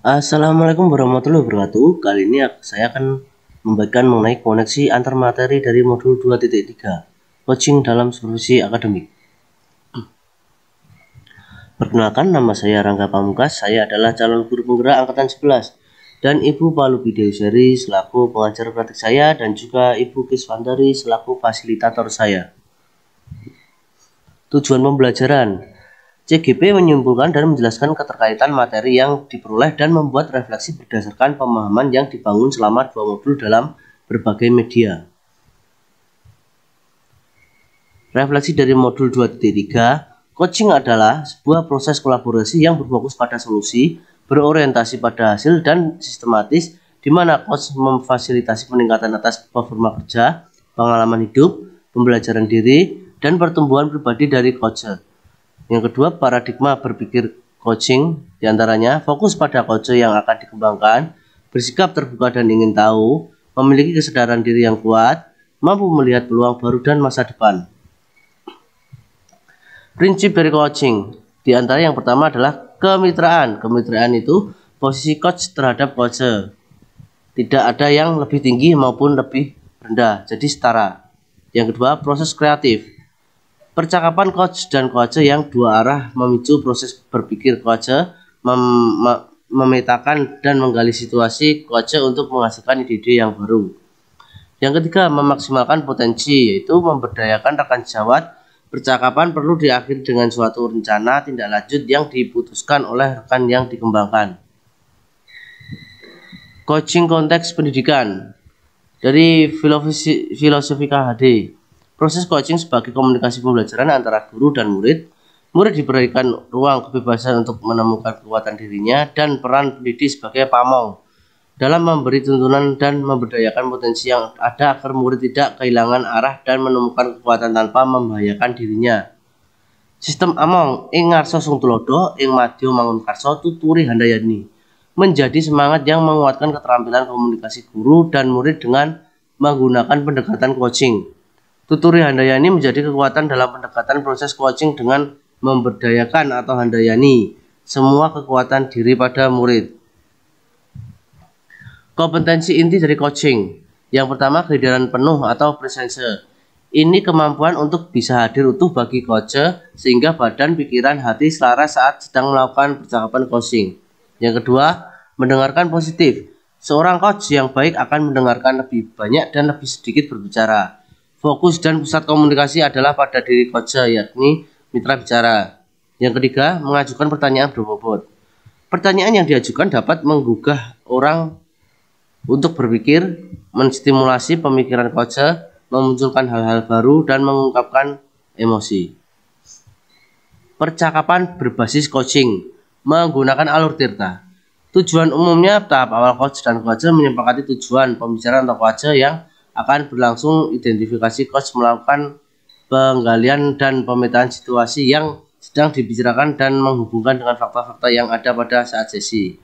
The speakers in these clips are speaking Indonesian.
Assalamualaikum warahmatullahi wabarakatuh. Kali ini saya akan membagikan mengenai koneksi antar materi dari modul 2.3 Coaching dalam Supervisi Akademik. Perkenalkan, nama saya Rangga Pamungkas. Saya adalah calon guru penggerak angkatan 11 dan Ibu Palu Seri selaku pengajar praktik saya dan juga Ibu Kiswandari selaku fasilitator saya. Tujuan pembelajaran CGP menyimpulkan dan menjelaskan keterkaitan materi yang diperoleh dan membuat refleksi berdasarkan pemahaman yang dibangun selama dua modul dalam berbagai media. Refleksi dari modul 2.3, coaching adalah sebuah proses kolaborasi yang berfokus pada solusi, berorientasi pada hasil dan sistematis di mana coach memfasilitasi peningkatan atas performa kerja, pengalaman hidup, pembelajaran diri, dan pertumbuhan pribadi dari coacher. Yang kedua, paradigma berpikir coaching diantaranya fokus pada coach yang akan dikembangkan, bersikap terbuka dan ingin tahu, memiliki kesadaran diri yang kuat, mampu melihat peluang baru dan masa depan. Prinsip dari coaching diantara yang pertama adalah kemitraan. Kemitraan itu posisi coach terhadap coach. Tidak ada yang lebih tinggi maupun lebih rendah, jadi setara. Yang kedua, proses kreatif Percakapan coach dan coach yang dua arah memicu proses berpikir coach mem memetakan dan menggali situasi coach untuk menghasilkan ide-ide yang baru. Yang ketiga, memaksimalkan potensi yaitu memberdayakan rekan sejawat. Percakapan perlu diakhiri dengan suatu rencana tindak lanjut yang diputuskan oleh rekan yang dikembangkan. Coaching konteks pendidikan dari filosofi, filosofika HD. Proses coaching sebagai komunikasi pembelajaran antara guru dan murid. Murid diberikan ruang kebebasan untuk menemukan kekuatan dirinya dan peran pendidik sebagai pamong dalam memberi tuntunan dan memberdayakan potensi yang ada agar murid tidak kehilangan arah dan menemukan kekuatan tanpa membahayakan dirinya. Sistem Among ing arso sung tulodo ing madya mangun karso tuturi handayani menjadi semangat yang menguatkan keterampilan komunikasi guru dan murid dengan menggunakan pendekatan coaching. Tuturi Handayani menjadi kekuatan dalam pendekatan proses coaching dengan memberdayakan atau handayani semua kekuatan diri pada murid. Kompetensi inti dari coaching. Yang pertama kehadiran penuh atau presence. Ini kemampuan untuk bisa hadir utuh bagi coach sehingga badan, pikiran, hati selaras saat sedang melakukan percakapan coaching. Yang kedua, mendengarkan positif. Seorang coach yang baik akan mendengarkan lebih banyak dan lebih sedikit berbicara fokus dan pusat komunikasi adalah pada diri koja yakni mitra bicara. Yang ketiga, mengajukan pertanyaan berbobot. Pertanyaan yang diajukan dapat menggugah orang untuk berpikir, menstimulasi pemikiran koja, memunculkan hal-hal baru, dan mengungkapkan emosi. Percakapan berbasis coaching menggunakan alur tirta. Tujuan umumnya tahap awal coach dan koja menyepakati tujuan pembicaraan atau koja yang akan berlangsung identifikasi kos melakukan penggalian dan pemetaan situasi yang sedang dibicarakan dan menghubungkan dengan fakta-fakta yang ada pada saat sesi.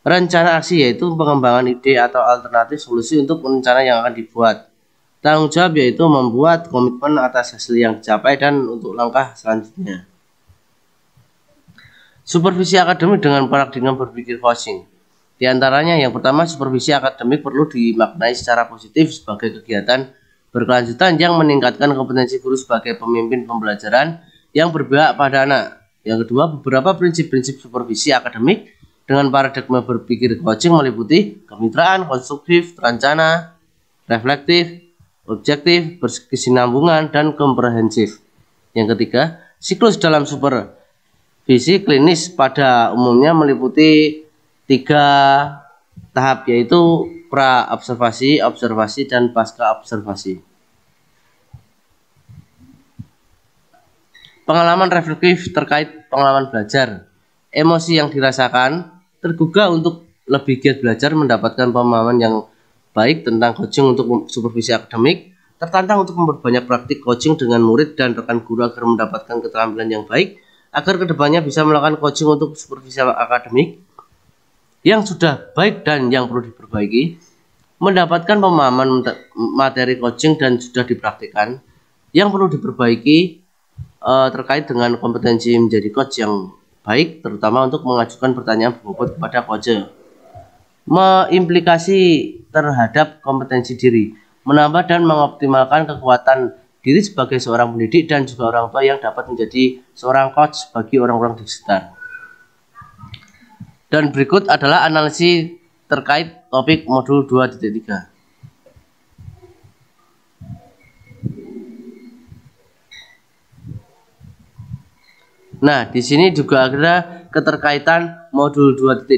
Rencana aksi yaitu pengembangan ide atau alternatif solusi untuk rencana yang akan dibuat. Tanggung jawab yaitu membuat komitmen atas hasil yang dicapai dan untuk langkah selanjutnya. Supervisi akademik dengan dengan berpikir coaching. Di antaranya yang pertama supervisi akademik perlu dimaknai secara positif sebagai kegiatan berkelanjutan yang meningkatkan kompetensi guru sebagai pemimpin pembelajaran yang berpihak pada anak. Yang kedua, beberapa prinsip-prinsip supervisi akademik dengan paradigma berpikir coaching meliputi kemitraan, konstruktif, terencana, reflektif, objektif, berkesinambungan, dan komprehensif. Yang ketiga, siklus dalam supervisi klinis pada umumnya meliputi tiga tahap yaitu pra observasi, observasi dan pasca observasi. Pengalaman reflektif terkait pengalaman belajar, emosi yang dirasakan tergugah untuk lebih giat belajar mendapatkan pemahaman yang baik tentang coaching untuk supervisi akademik, tertantang untuk memperbanyak praktik coaching dengan murid dan rekan guru agar mendapatkan keterampilan yang baik, agar kedepannya bisa melakukan coaching untuk supervisi akademik, yang sudah baik dan yang perlu diperbaiki, mendapatkan pemahaman materi coaching dan sudah dipraktikkan, yang perlu diperbaiki uh, terkait dengan kompetensi menjadi coach yang baik, terutama untuk mengajukan pertanyaan berbobot kepada coach. Mengimplikasi terhadap kompetensi diri, menambah dan mengoptimalkan kekuatan diri sebagai seorang pendidik dan juga orang tua yang dapat menjadi seorang coach bagi orang-orang di sekitar. Dan berikut adalah analisis terkait topik modul 2.3. Nah, di sini juga ada keterkaitan modul 2.3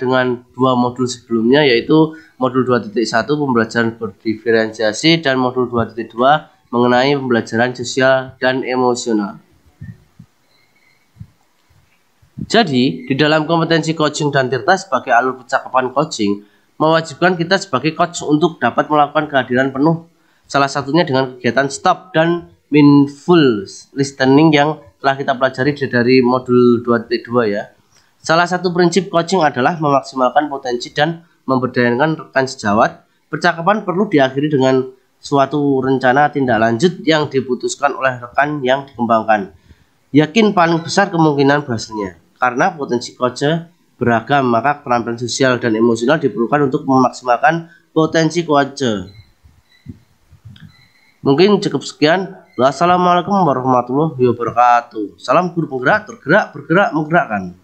dengan dua modul sebelumnya yaitu modul 2.1 pembelajaran berdiferensiasi dan modul 2.2 mengenai pembelajaran sosial dan emosional. Jadi, di dalam kompetensi coaching dan tirta sebagai alur percakapan coaching, mewajibkan kita sebagai coach untuk dapat melakukan kehadiran penuh, salah satunya dengan kegiatan stop dan mindful listening yang telah kita pelajari dari modul 2.2 ya. Salah satu prinsip coaching adalah memaksimalkan potensi dan memberdayakan rekan sejawat. Percakapan perlu diakhiri dengan suatu rencana tindak lanjut yang diputuskan oleh rekan yang dikembangkan. Yakin paling besar kemungkinan berhasilnya karena potensi kode beragam, maka keterampilan sosial dan emosional diperlukan untuk memaksimalkan potensi kode. Mungkin cukup sekian. Wassalamualaikum warahmatullahi wabarakatuh. Salam guru penggerak, tergerak, bergerak, menggerakkan.